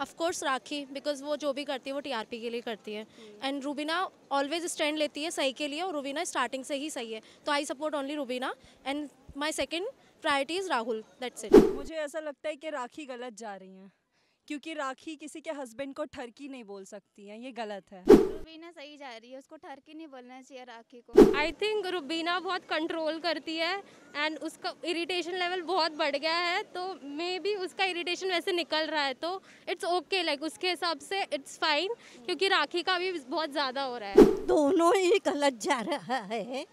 Of course rakhi because वो जो भी करती है वो टीआरपी के लिए करती है एंड रूबीना ऑलवेज स्टैंड लेती है सही के लिए और रूबीना स्टार्टिंग से ही सही है तो I support only Rubina and my second priority is Rahul that's it मुझे ऐसा लगता है कि राखी गलत जा रही हैं क्योंकि राखी किसी के हस्बैंड को ठरकी नहीं बोल सकती है ये गलत है रुबीना सही जा रही है उसको ठरकी नहीं बोलना चाहिए राखी को आई थिंक रुबीना बहुत कंट्रोल करती है एंड उसका इरिटेशन लेवल बहुत बढ़ गया है तो मे भी उसका इरिटेशन वैसे निकल रहा है तो इट्स ओके लाइक उसके हिसाब से इट्स फाइन क्योंकि राखी का भी बहुत ज़्यादा हो रहा है दोनों ही गलत जा रहा है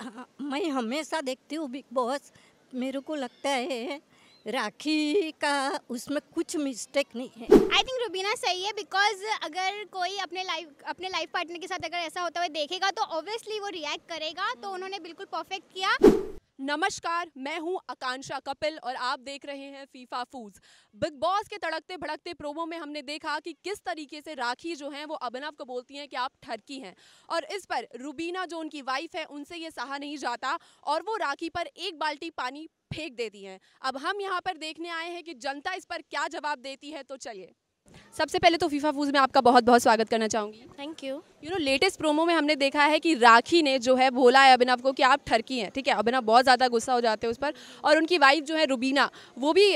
हाँ, मैं हमेशा देखती हूँ बिग बॉस मेरे को लगता है राखी का उसमें कुछ मिस्टेक नहीं है आई थिंक रुबीना सही है बिकॉज अगर कोई अपने लाइफ अपने लाइफ पार्टनर के साथ अगर ऐसा होता हुआ देखेगा तो ऑब्वियसली वो रिएक्ट करेगा तो उन्होंने बिल्कुल परफेक्ट किया नमस्कार मैं हूं आकांक्षा कपिल और आप देख रहे हैं फीफा फूज बिग बॉस के तड़कते भड़कते प्रोमो में हमने देखा कि किस तरीके से राखी जो हैं वो अभिनव को बोलती हैं कि आप ठरकी हैं और इस पर रुबीना जो उनकी वाइफ है उनसे ये सहा नहीं जाता और वो राखी पर एक बाल्टी पानी फेंक देती हैं अब हम यहाँ पर देखने आए हैं कि जनता इस पर क्या जवाब देती है तो चलिए सबसे पहले तो फीफा फूज में आपका बहुत बहुत स्वागत करना चाहूँगी thank you you know latest promo में हमने देखा है कि राखी ने जो है बोला है अभिनव को कि आप ठरकी हैं ठीक है अभिनव बहुत ज़्यादा गुस्सा हो जाते हैं उस पर और उनकी वाइफ जो है रुबीना वो भी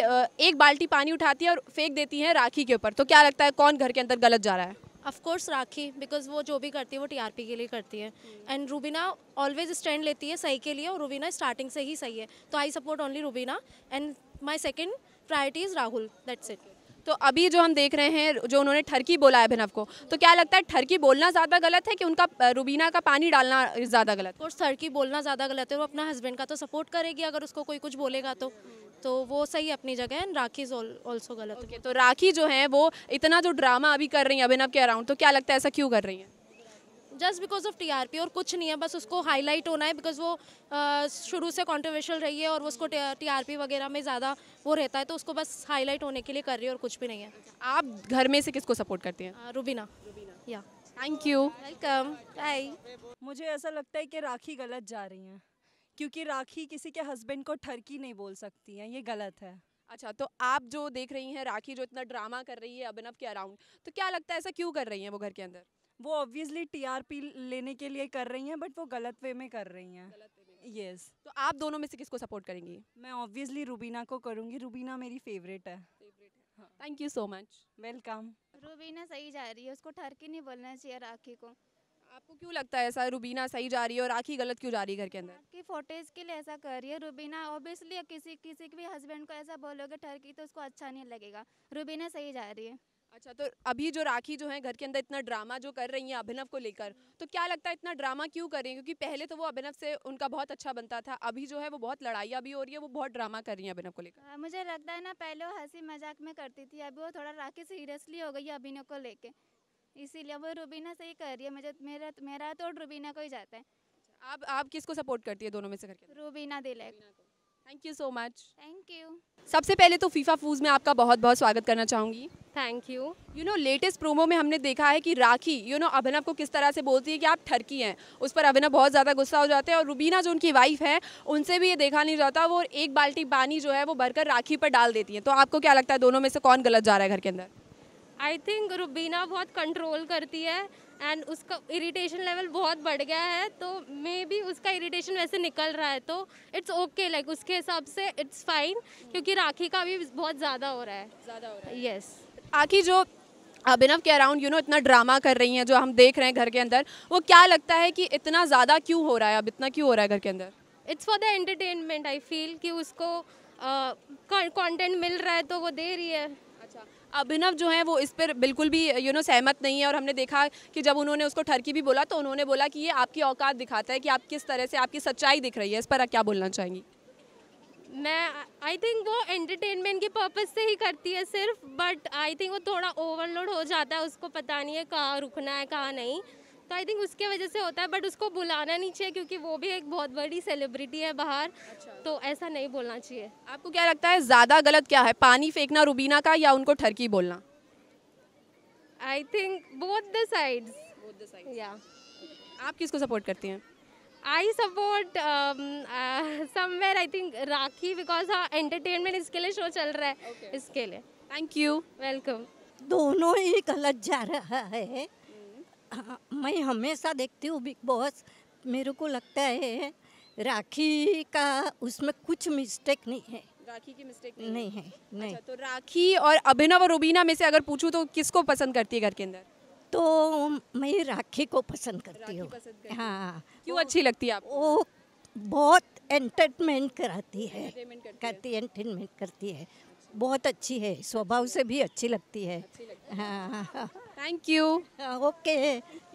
एक बाल्टी पानी उठाती है और फेंक देती है राखी के ऊपर तो क्या लगता है कौन घर के अंदर गलत जा रहा है ऑफकोर्स राखी बिकॉज वो जो भी करती है वो टीआरपी के लिए करती है एंड रूबीना ऑलवेज स्टैंड लेती है सही के लिए और रूबीना स्टार्टिंग से ही सही है तो I support only Rubina and my second priority is Rahul that's it तो अभी जो हम देख रहे हैं जो उन्होंने ठरकी बोला है अभिनव को तो क्या लगता है ठरकी बोलना ज़्यादा गलत है कि उनका रूबीना का पानी डालना ज़्यादा गलत और ठरकी बोलना ज़्यादा गलत है वो अपना हस्बैंड का तो सपोर्ट करेगी अगर उसको कोई कुछ बोलेगा तो तो वो सही अपनी जगह है राखी ऑल्सो गलत okay, तो राखी जो है वो इतना जो ड्रामा अभी कर रही है अभिनव के अराउंड तो क्या लगता है ऐसा क्यों कर रही है जस्ट बिकॉज ऑफ टीआरपी और कुछ नहीं है बस उसको हाईलाइट होना है बिकॉज वो शुरू से कॉन्ट्रोवर्शियल रही है और उसको टीआरपी वगैरह में ज़्यादा वो रहता है तो उसको बस हाईलाइट होने के लिए कर रही है और कुछ भी नहीं है आप घर में से किसको सपोर्ट करती हैं रूबीना या थैंक यू वेलकम बाई मुझे ऐसा लगता है कि राखी गलत जा रही हैं क्योंकि राखी किसी के हस्बैंड को ठरकी नहीं बोल सकती हैं ये गलत है अच्छा तो आप जो देख रही हैं राखी जो इतना ड्रामा कर रही है अभिनव के अराउंड तो क्या लगता है ऐसा क्यों कर रही हैं वो घर के अंदर वो ऑब्वियसली टीआरपी लेने के लिए कर रही हैं बट वो गलत वे में कर रही हैं यस yes. तो आप दोनों में से किसको सपोर्ट करेंगी मैं ऑब्वियसली रूबीना को करूँगी रूबीना मेरी फेवरेट है thank you so much welcome Rubina सही जा रही है उसको ठहर के नहीं बोलना चाहिए राखी को आपको क्यों लगता है ऐसा रूबीना सही जा रही है और राखी गलत क्यों जा रही है घर के अंदर की फोटेज के लिए ऐसा कर रही है रूबीना ऑब्वियसली किसी किसी के भी हस्बैंड को ऐसा बोलोगे ठहर की तो उसको अच्छा नहीं लगेगा रूबीना सही जा रही है अच्छा तो अभी जो राखी जो है घर के अंदर इतना ड्रामा जो कर रही है अभिनव को लेकर तो क्या लगता है इतना ड्रामा क्यों कर रही है क्योंकि पहले तो वो अभिनव से उनका बहुत अच्छा बनता था अभी जो है वो बहुत लड़ाई भी हो रही है वो बहुत ड्रामा कर रही है अभिनव को लेकर हाँ, मुझे लगता है ना पहले वो हंसी मजाक में करती थी अभी वो थोड़ा राखी सीरियसली हो गई है अभिनव को लेकर इसीलिए वो रूबीना से ही कर रही है मुझे मेरा मेरा तो रूबीना को ही जाता है अच्छा, आप आप किसको सपोर्ट करती है दोनों में से करके रूबीना दिले thank you so much thank you सबसे पहले तो फीफा फूज में आपका बहुत बहुत स्वागत करना चाहूँगी thank you you know latest promo में हमने देखा है कि राखी यू नो अभिनव को किस तरह से बोलती है कि आप ठरकी हैं उस पर अभिनव बहुत ज़्यादा गुस्सा हो जाते हैं और रुबीना जो उनकी वाइफ है उनसे भी ये देखा नहीं जाता वो एक बाल्टी पानी जो है वो भरकर राखी पर डाल देती है तो आपको क्या लगता है दोनों में से कौन गलत जा रहा है घर के अंदर आई थिंक रुबीना बहुत कंट्रोल करती है एंड उसका इरिटेशन लेवल बहुत बढ़ गया है तो मे भी उसका इरिटेशन वैसे निकल रहा है तो इट्स ओके लाइक उसके हिसाब से इट्स फाइन क्योंकि राखी का भी बहुत ज़्यादा हो रहा है ज़्यादा हो रहा है यस yes. जो अभिनव के अराउंड यू नो इतना ड्रामा कर रही हैं जो हम देख रहे हैं घर के अंदर वो क्या लगता है कि इतना ज़्यादा क्यों हो रहा है अब इतना क्यों हो रहा है घर के अंदर it's for the entertainment I feel कि उसको कंटेंट uh, मिल रहा है तो वो दे रही है अच्छा। अभिनव जो है वो इस पर बिल्कुल भी यू नो सहमत नहीं है और हमने देखा कि जब उन्होंने उसको ठरकी भी बोला तो उन्होंने बोला कि ये आपकी औकात दिखाता है कि आप किस तरह से आपकी सच्चाई दिख रही है इस पर आप क्या बोलना चाहेंगी मैं आई थिंक वो एंटरटेनमेंट के पर्पज से ही करती है सिर्फ बट आई थिंक वो थोड़ा ओवरलोड हो जाता है उसको पता नहीं है कहाँ रुकना है कहाँ नहीं आई थिंक उसके वजह से होता है बट उसको बुलाना नहीं चाहिए क्योंकि वो भी एक बहुत बड़ी सेलिब्रिटी है बाहर अच्छा। तो ऐसा नहीं बोलना चाहिए आपको क्या लगता है ज़्यादा गलत क्या है पानी फेंकना रूबीना का या उनको ठरकी बोलना I think both the side या आप किसको सपोर्ट करती हैं I support somewhere I think Rakhi because entertainment इसके लिए शो चल रहा है okay. इसके लिए थैंक यू वेलकम दोनों ही गलत जा रहा है मैं हमेशा देखती हूँ बिग बॉस मेरे को लगता है राखी का उसमें कुछ मिस्टेक नहीं है राखी की मिस्टेक नहीं, नहीं है नहीं अच्छा, तो राखी और अभिनव और रुबीना में से अगर पूछूँ तो किसको पसंद करती है घर के अंदर तो मैं राखी को पसंद करती हूँ हाँ क्यों अच्छी लगती है आपको वो बहुत एंटरटेनमेंट कराती है करती है एंटरटेनमेंट करती है बहुत अच्छी है स्वभाव से भी अच्छी लगती है हाँ thank you okay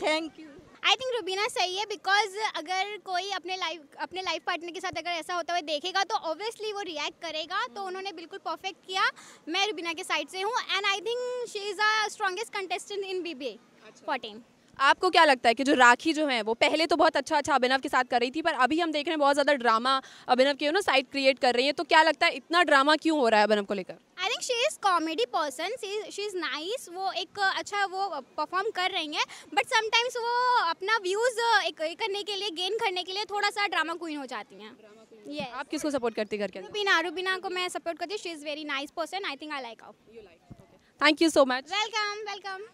thank you I think Rubina सही है बिकॉज अगर कोई अपने लाइफ अपने लाइफ पार्टनर के साथ अगर ऐसा होता हुआ देखेगा तो ऑब्वियसली वो रिएक्ट करेगा तो उन्होंने बिल्कुल परफेक्ट किया मैं रुबीना के साइड से हूँ and I think she is a strongest contestant in B B fourteen आपको क्या लगता है कि जो राखी जो है वो पहले तो बहुत अच्छा अच्छा अभिनव के साथ कर रही थी पर अभी हम देख रहे हैं बहुत ज़्यादा ड्रामा अभिनव के ना साइड क्रिएट कर रही है तो क्या लगता है इतना ड्रामा क्यों हो रहा है अभिनव को लेकर I think she is comedy person she is nice वो एक अच्छा वो परफॉर्म कर रही है बट समटाइम्स वो अपना व्यूज़ एक करने के लिए गेन करने के लिए थोड़ा सा ड्रामा क्वीन हो जाती हैं ये आप किसको सपोर्ट करती घर के रुबीना रूबीना को मैं सपोर्ट करती हूँ she is very nice person I think I like out thank you so much welcome welcome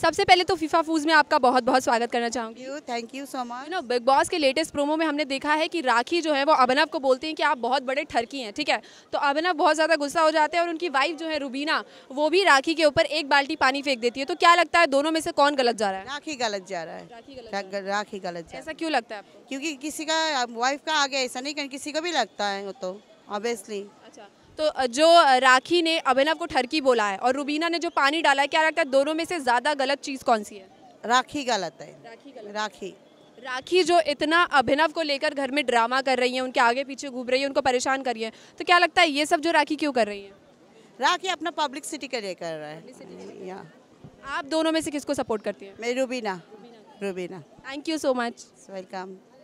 सबसे पहले तो फीफा फूज में आपका बहुत बहुत स्वागत करना चाहूंगी thank you so much no Bigg Boss के लेटेस्ट प्रोमो में हमने देखा है कि राखी जो है वो अभिनव को बोलते हैं कि आप बहुत बड़े ठरकी हैं ठीक है तो अभिनव बहुत ज़्यादा गुस्सा हो जाते हैं और उनकी वाइफ जो है रूबीना वो भी राखी के ऊपर एक बाल्टी पानी फेंक देती है तो क्या लगता है दोनों में से कौन गलत जा रहा है राखी गलत जा रहा है राखी गलत ऐसा क्यों लगता है क्योंकि किसी का वाइफ का आगे ऐसा नहीं किसी का भी लगता है वो तो ऑब्वियसली तो जो राखी ने अभिनव को ठरकी बोला है और रुबीना ने जो पानी डाला है क्या लगता है दोनों में से ज़्यादा गलत चीज़ कौन सी है राखी गलत है राखी राखी जो इतना अभिनव को लेकर घर में ड्रामा कर रही है उनके आगे पीछे घूम रही है उनको परेशान कर रही है तो क्या लगता है ये सब जो राखी क्यों कर रही है राखी अपना पब्लिक सिटी के लिए कर रहा है आप दोनों में से किसको सपोर्ट करती है मैं Rubina Rubina thank you so much welcome